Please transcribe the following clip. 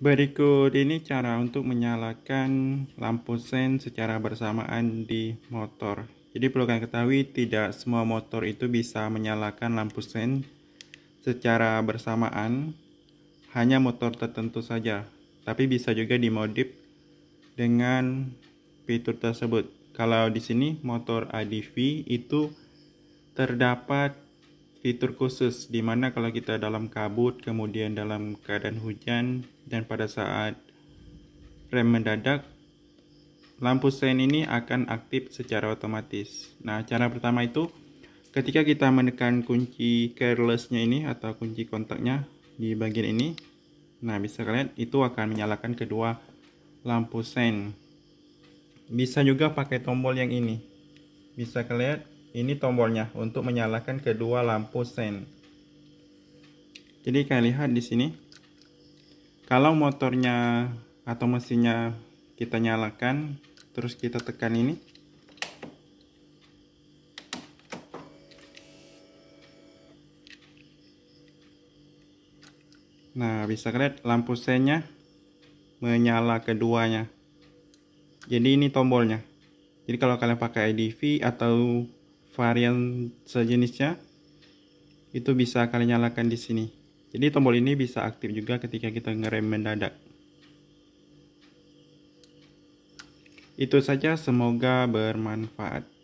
Berikut ini cara untuk menyalakan lampu sen secara bersamaan di motor. Jadi perlu kalian ketahui tidak semua motor itu bisa menyalakan lampu sen secara bersamaan. Hanya motor tertentu saja, tapi bisa juga dimodif dengan fitur tersebut. Kalau di sini motor ADV itu terdapat fitur khusus di mana kalau kita dalam kabut kemudian dalam keadaan hujan dan pada saat rem mendadak lampu sein ini akan aktif secara otomatis nah cara pertama itu ketika kita menekan kunci carelessnya ini atau kunci kontaknya di bagian ini nah bisa kalian itu akan menyalakan kedua lampu sein bisa juga pakai tombol yang ini bisa kalian ini tombolnya untuk menyalakan kedua lampu sen jadi kalian lihat di sini kalau motornya atau mesinnya kita nyalakan terus kita tekan ini nah bisa lihat lampu sennya menyala keduanya jadi ini tombolnya jadi kalau kalian pakai IDV atau varian sejenisnya itu bisa kalian nyalakan di sini. Jadi tombol ini bisa aktif juga ketika kita ngerem mendadak. Itu saja, semoga bermanfaat.